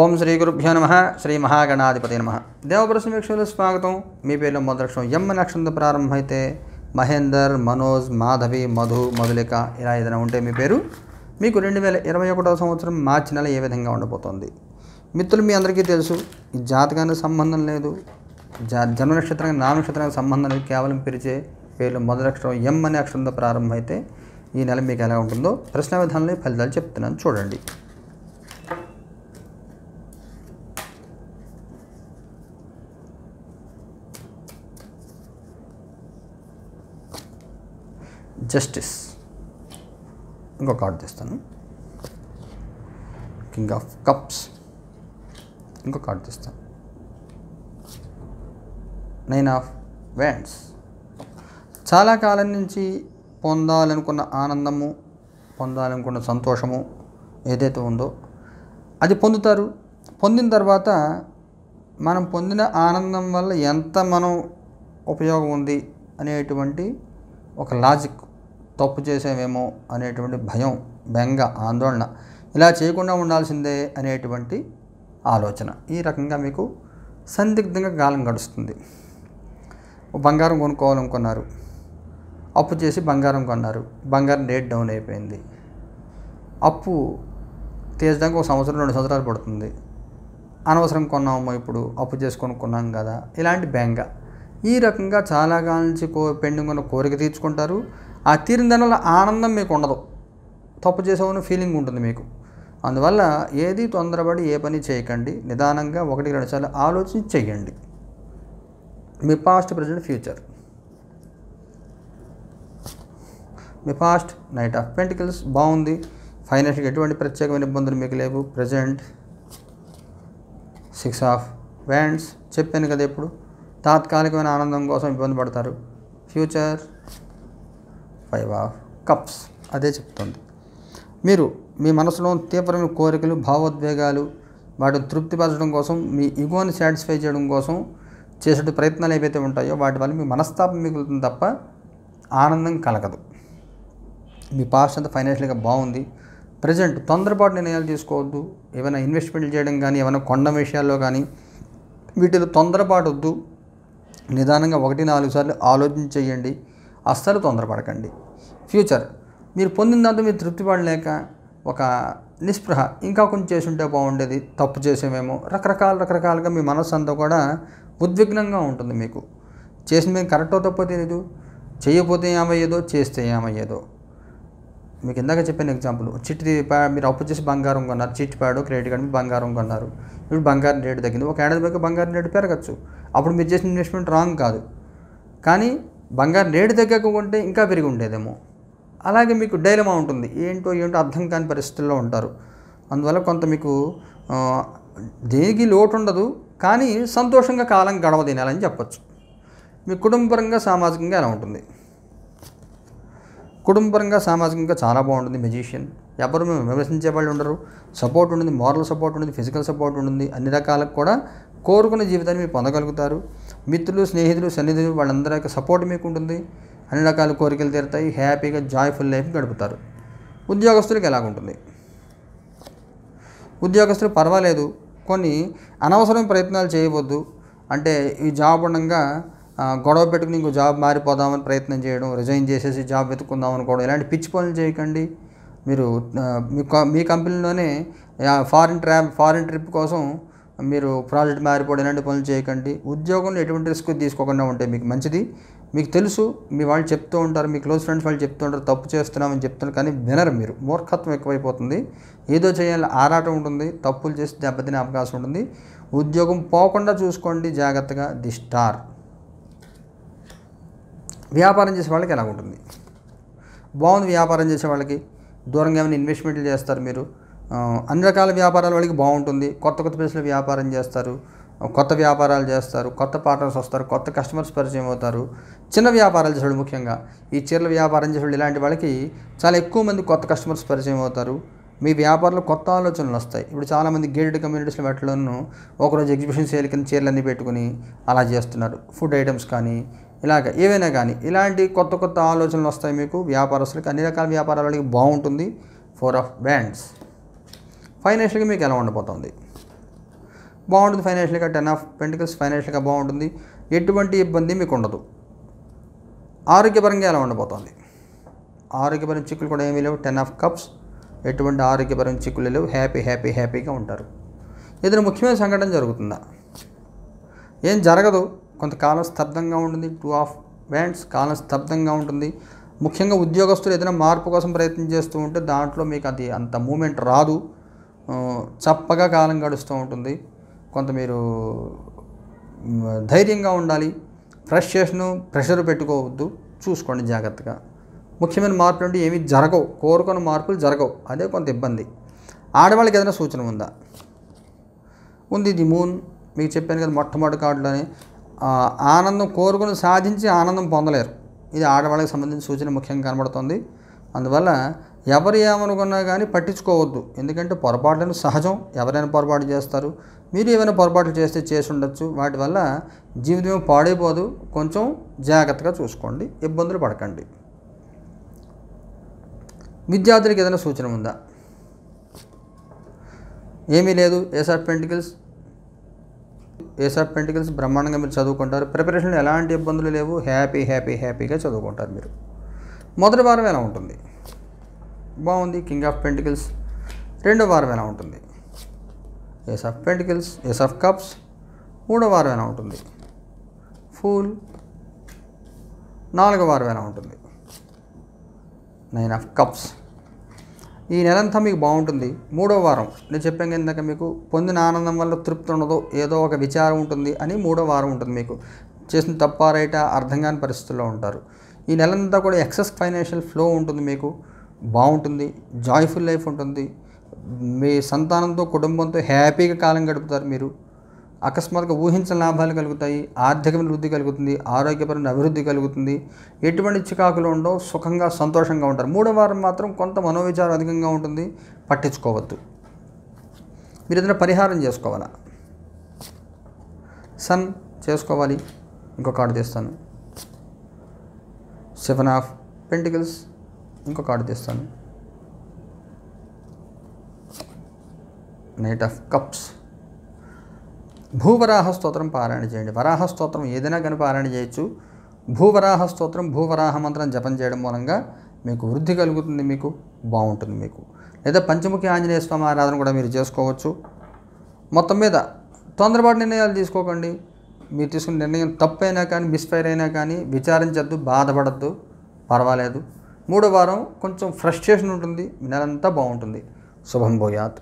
ఓం శ్రీ గురుభ్యో నమ శ్రీ మహాగణాధిపతి నమ దేవప్రశ్న వీక్షలు స్వాగతం మీ పేర్లు మొదలక్షం ఎమ్మ నక్షత్రంతో ప్రారంభమైతే మహేందర్ మనోజ్ మాధవి మధు మధులిక ఇలా ఏదైనా ఉంటే మీ పేరు మీకు రెండు వేల ఇరవై ఒకటవ సంవత్సరం మార్చి నెల ఏ విధంగా ఉండబోతోంది మిత్రులు మీ అందరికీ తెలుసు జాతకానికి సంబంధం లేదు జా జన్మ నక్షత్రానికి నామ నక్షత్రానికి సంబంధం లేదు కేవలం పిలిచే పేర్లు మొదలక్షరం ఎం అనే అక్షరంతో ప్రారంభమైతే ఈ నెల మీకు ఎలా ఉంటుందో ప్రశ్న విధానంలో ఫలితాలు చెప్తున్నాను చూడండి జస్టిస్ ఇంకో కార్డు తీస్తాను కింగ్ ఆఫ్ కప్స్ ఇంకో కార్డు తీస్తాను నైన్ ఆఫ్ వ్యాండ్స్ చాలా కాలం నుంచి పొందాలనుకున్న ఆనందము పొందాలనుకున్న సంతోషము ఏదైతే ఉందో అది పొందుతారు పొందిన తర్వాత మనం పొందిన ఆనందం వల్ల ఎంత మనం ఉపయోగం ఉంది అనేటువంటి ఒక లాజిక్ తప్పు చేసేవేమో అనేటువంటి భయం బెంగ ఆందోళన ఇలా చేయకుండా ఉండాల్సిందే అనేటువంటి ఆలోచన ఈ రకంగా మీకు సందిగ్ధంగా కాలం గడుస్తుంది బంగారం కొనుక్కోవాలనుకున్నారు అప్పు చేసి బంగారం కొన్నారు బంగారం రేట్ డౌన్ అయిపోయింది అప్పు తీర్చడానికి ఒక సంవత్సరం రెండు సంవత్సరాలు పడుతుంది అనవసరం కొన్నాము ఇప్పుడు అప్పు చేసి కొనుక్కున్నాం కదా ఇలాంటి బెంగ ఈ రకంగా చాలా కాలం నుంచి కో పెండింగ్ ఉన్న కోరిక తీర్చుకుంటారు ఆ తీరిన దానివల్ల ఆనందం మీకు ఉండదు తప్పు చేసామని ఫీలింగ్ ఉంటుంది మీకు అందువల్ల ఏది తొందరపడి ఏ పని చేయకండి నిదానంగా ఒకటి రెండు సార్లు ఆలోచించి చేయండి మీ పాస్ట్ ప్రజెంట్ ఫ్యూచర్ మీ పాస్ట్ నైట్ ఆఫ్ పెంటికల్స్ బాగుంది ఫైనాన్షియల్గా ఎటువంటి ప్రత్యేకమైన ఇబ్బందులు మీకు లేవు ప్రజెంట్ సిక్స్ ఆఫ్ వ్యాండ్స్ చెప్పాను కదా ఇప్పుడు తాత్కాలికమైన ఆనందం కోసం ఇబ్బంది పడతారు ఫ్యూచర్ ఫైవ్ ఆఫ్ కప్స్ అదే చెప్తుంది మీరు మీ మనసులో తీవ్రమైన కోరికలు భావోద్వేగాలు వాటిని తృప్తిపరచడం కోసం మీ ఇగోని సాటిస్ఫై చేయడం కోసం చేసే ప్రయత్నాలు ఏవైతే ఉంటాయో వాటి వల్ల మీ మనస్తాపం మిగులుతుంది తప్ప ఆనందం కలగదు మీ పాస్ట్ అంతా ఫైనాన్షియల్గా బాగుంది ప్రజెంట్ తొందరపాటు నిర్ణయాలు తీసుకోవద్దు ఏమైనా ఇన్వెస్ట్మెంట్లు చేయడం కానీ ఏమైనా కొండ విషయాల్లో కానీ వీటిలో తొందరపాటు వద్దు నిదానంగా ఒకటి నాలుగు సార్లు ఆలోచన చేయండి అస్సలు తొందరపడకండి ఫ్యూచర్ మీరు పొందిన దాంతో మీరు తృప్తి పడలేక ఒక నిస్పృహ ఇంకా కొంచెం చేసి ఉంటే బాగుండేది తప్పు చేసేమేమో రకరకాల రకరకాలుగా మీ మనస్సు అంతా కూడా ఉద్విగ్నంగా ఉంటుంది మీకు చేసిన మేము కరెక్టో తప్పో తెలియదు చేయకపోతే ఏమయ్యేదో చేస్తే ఏమయ్యేదో మీకు ఇందాక చెప్పిన ఎగ్జాంపుల్ చిట్టి మీరు అప్పు చేసి బంగారం కొన్నారు చిట్టి ప్యాడు క్రెడిట్ కార్డు బంగారం కొన్నారు ఇప్పుడు బంగారం రేటు తగ్గింది ఒక ఏడాది బంగారం రేటు పెరగచ్చు అప్పుడు మీరు చేసిన ఇన్వెస్ట్మెంట్ రాంగ్ కాదు కానీ బంగారం రేటు తగ్గక ఉంటే ఇంకా పెరిగి ఉండేదేమో అలాగే మీకు డైలమా ఉంటుంది ఏంటో ఏంటో అర్థం కాని పరిస్థితుల్లో ఉంటారు అందువల్ల కొంత మీకు దేనికి లోటు ఉండదు కానీ సంతోషంగా కాలం గడవ తినాలని చెప్పచ్చు మీ కుటుంబపరంగా సామాజికంగా ఎలా ఉంటుంది కుటుంబపరంగా సామాజికంగా చాలా బాగుంటుంది మెజీషియన్ ఎవరు మేము విమర్శించే వాళ్ళు ఉండరు సపోర్ట్ ఉంటుంది మారల్ సపోర్ట్ ఉంటుంది ఫిజికల్ సపోర్ట్ ఉంటుంది అన్ని రకాలకు కూడా కోరుకున్న జీవితాన్ని మీరు పొందగలుగుతారు మిత్రులు స్నేహితులు సన్నిధులు వాళ్ళందరి యొక్క సపోర్ట్ మీకు ఉంటుంది అన్ని రకాల కోరికలు తీరుతాయి హ్యాపీగా జాయ్ఫుల్ లైఫ్ గడుపుతారు ఉద్యోగస్తులకు ఉంటుంది ఉద్యోగస్తులు పర్వాలేదు కొన్ని అనవసరం ప్రయత్నాలు చేయవద్దు అంటే ఈ జాబ్ ఉండగా గొడవ పెట్టుకుని ఇంకో జాబ్ మారిపోదామని ప్రయత్నం చేయడం రిజైన్ చేసేసి జాబ్ వెతుక్కుందాం అనుకోవడం ఇలాంటి పిచ్చి పనులు చేయకండి మీరు మీ కంపెనీలోనే ఫారిన్ ట్రా ఫారిన్ ట్రిప్ కోసం మీరు ప్రాజెక్ట్ మారిపోవడం ఇలాంటి పనులు చేయకండి ఉద్యోగంలో ఎటువంటి రిస్క్ తీసుకోకుండా ఉంటే మీకు మంచిది మీకు తెలుసు మీ వాళ్ళు చెప్తూ ఉంటారు మీ క్లోజ్ ఫ్రెండ్స్ వాళ్ళు చెప్తూ ఉంటారు తప్పు చేస్తున్నామని చెప్తున్నారు కానీ వినరు మీరు మూర్ఖత్వం ఎక్కువైపోతుంది ఏదో చేయాలి ఆరాటం ఉంటుంది తప్పులు చేసి దెబ్బతినే అవకాశం ఉంటుంది ఉద్యోగం పోకుండా చూసుకోండి జాగ్రత్తగా ది స్టార్ వ్యాపారం చేసే వాళ్ళకి ఎలా ఉంటుంది బాగుంది వ్యాపారం చేసే వాళ్ళకి దూరంగా ఏమైనా ఇన్వెస్ట్మెంట్లు చేస్తారు మీరు అన్ని రకాల వ్యాపారాల వాళ్ళకి బాగుంటుంది కొత్త కొత్త ప్లేస్లో వ్యాపారం చేస్తారు కొత్త వ్యాపారాలు చేస్తారు కొత్త పార్ట్నర్స్ వస్తారు కొత్త కస్టమర్స్ పరిచయం అవుతారు చిన్న వ్యాపారాలు చేసేవాళ్ళు ముఖ్యంగా ఈ చీరల వ్యాపారం చేసేవాళ్ళు ఇలాంటి వాళ్ళకి చాలా ఎక్కువ మంది కొత్త కస్టమర్స్ పరిచయం అవుతారు మీ వ్యాపారంలో కొత్త ఆలోచనలు వస్తాయి ఇప్పుడు చాలామంది గేటెడ్ కమ్యూనిటీస్లో పెట్టడంను ఒకరోజు ఎగ్జిబిషన్ సేల్ కింద చీరలన్నీ పెట్టుకుని అలా చేస్తున్నారు ఫుడ్ ఐటమ్స్ కానీ ఇలాగ ఏవైనా కానీ ఇలాంటి కొత్త కొత్త ఆలోచనలు వస్తాయి మీకు వ్యాపారస్తులకి అన్ని రకాల వ్యాపారాల వాళ్ళకి బాగుంటుంది ఫోర్ ఆఫ్ బ్యాండ్స్ ఫైనాన్షియల్గా మీకు ఎలా ఉండిపోతుంది బాగుంటుంది ఫైనాన్షియల్గా టెన్ ఆఫ్ పెంటికల్స్ ఫైనాన్షియల్గా బాగుంటుంది ఎటువంటి ఇబ్బంది మీకు ఉండదు ఆరోగ్యపరంగా ఎలా ఉండబోతోంది ఆరోగ్యపరం చిక్కులు కూడా ఏమీ లేవు టెన్ ఆఫ్ కప్స్ ఎటువంటి ఆరోగ్యపరం చిక్కులు లేవు హ్యాపీ హ్యాపీ హ్యాపీగా ఉంటారు ఏదైనా ముఖ్యమైన సంఘటన జరుగుతుందా ఏం జరగదు కొంతకాలం స్తబ్దంగా ఉంటుంది టూ ఆఫ్ బ్యాండ్స్ కాలం స్తబ్దంగా ఉంటుంది ముఖ్యంగా ఉద్యోగస్తులు ఏదైనా మార్పు కోసం ప్రయత్నం చేస్తూ ఉంటే దాంట్లో మీకు అది అంత మూమెంట్ రాదు చప్పగా కాలం గడుస్తూ ఉంటుంది కొంత మీరు ధైర్యంగా ఉండాలి ఫ్రస్ట్రేషను ప్రెషర్ పెట్టుకోవద్దు చూసుకోండి జాగ్రత్తగా ముఖ్యమైన మార్పులు అంటే ఏమీ జరగవు కోరుకున్న మార్పులు జరగవు అదే కొంత ఇబ్బంది ఆడవాళ్ళకి ఏదైనా సూచన ఉందా ఉంది ఇది మూన్ మీకు చెప్పాను కదా మొట్టమొదటి కార్డులోనే ఆనందం కోరుకుని సాధించి ఆనందం పొందలేరు ఇది ఆడవాళ్ళకి సంబంధించిన సూచన ముఖ్యంగా కనబడుతుంది అందువల్ల ఎవరు ఏమనుకున్నా కానీ పట్టించుకోవద్దు ఎందుకంటే పొరపాట్లను సహజం ఎవరైనా పొరపాటు చేస్తారు మీరు ఏమైనా పొరపాట్లు చేస్తే చేసి ఉండొచ్చు వాటి వల్ల జీవితం పాడైపోదు కొంచెం జాగ్రత్తగా చూసుకోండి ఇబ్బందులు పడకండి విద్యార్థులకు ఏదైనా సూచన ఉందా ఏమీ లేదు ఏస్ పెంటికల్స్ ఏస్ పెంటికల్స్ బ్రహ్మాండంగా మీరు చదువుకుంటారు ప్రిపరేషన్లో ఎలాంటి ఇబ్బందులు లేవు హ్యాపీ హ్యాపీ హ్యాపీగా చదువుకుంటారు మీరు మొదటి వారం ఎలా ఉంటుంది బాగుంది కింగ్ ఆఫ్ పెంటికల్స్ రెండో వారం ఎలా ఉంటుంది ace of pentacles ace of cups మూడో వారం ఎలా ఉంటుంది ఫూల్ నాలుగో వారం ఎలా ఉంటుంది నైన్ ఆఫ్ కప్స్ ఈ నెలంతా మీకు బాగుంటుంది మూడో వారం నేను చెప్పాను ఇందాక మీకు పొందిన ఆనందం వల్ల తృప్తి ఉండదు ఏదో ఒక విచారం ఉంటుంది అని మూడో వారం ఉంటుంది మీకు చేసిన తప్ప రైట అర్థం కాని పరిస్థితుల్లో ఉంటారు ఈ నెలంతా కూడా ఎక్సెస్ ఫైనాన్షియల్ ఫ్లో ఉంటుంది మీకు బాగుంటుంది జాయ్ఫుల్ లైఫ్ ఉంటుంది మీ సంతానంతో కుటుంబంతో హ్యాపీగా కాలం గడుపుతారు మీరు అకస్మాత్తుగా ఊహించిన లాభాలు కలుగుతాయి ఆర్థికమైన వృద్ధి కలుగుతుంది ఆరోగ్యపరమైన అభివృద్ధి కలుగుతుంది ఎటువంటి చికాకులు ఉండవు సుఖంగా సంతోషంగా ఉంటారు మూడో వారం మాత్రం కొంత మనోవిచారం అధికంగా ఉంటుంది పట్టించుకోవద్దు మీరు ఏదైనా పరిహారం చేసుకోవాలా సన్ చేసుకోవాలి ఇంకొక కార్డు చేస్తాను సెవెన్ ఆఫ్ పెంటికల్స్ ఇంకో కార్డు తీస్తాను నైట్ ఆఫ్ కప్స్ భూవరాహ స్తోత్రం పారాయణ చేయండి వరాహ స్తోత్రం ఏదైనా కానీ పారాయణ చేయొచ్చు భూవరాహ స్తోత్రం భూవరాహ మంత్రం జపం చేయడం మూలంగా మీకు వృద్ధి కలుగుతుంది మీకు బాగుంటుంది మీకు లేదా పంచముఖి ఆంజనేయ స్వామి ఆరాధన కూడా మీరు చేసుకోవచ్చు మొత్తం మీద తొందరపాటు నిర్ణయాలు తీసుకోకండి మీరు తీసుకున్న నిర్ణయం తప్పైనా కానీ మిస్ఫైర్ అయినా కానీ విచారించద్దు బాధపడద్దు పర్వాలేదు మూడో వారం కొంచెం ఫ్రస్ట్రేషన్ ఉంటుంది నెలంతా బాగుంటుంది శుభం భూయాత్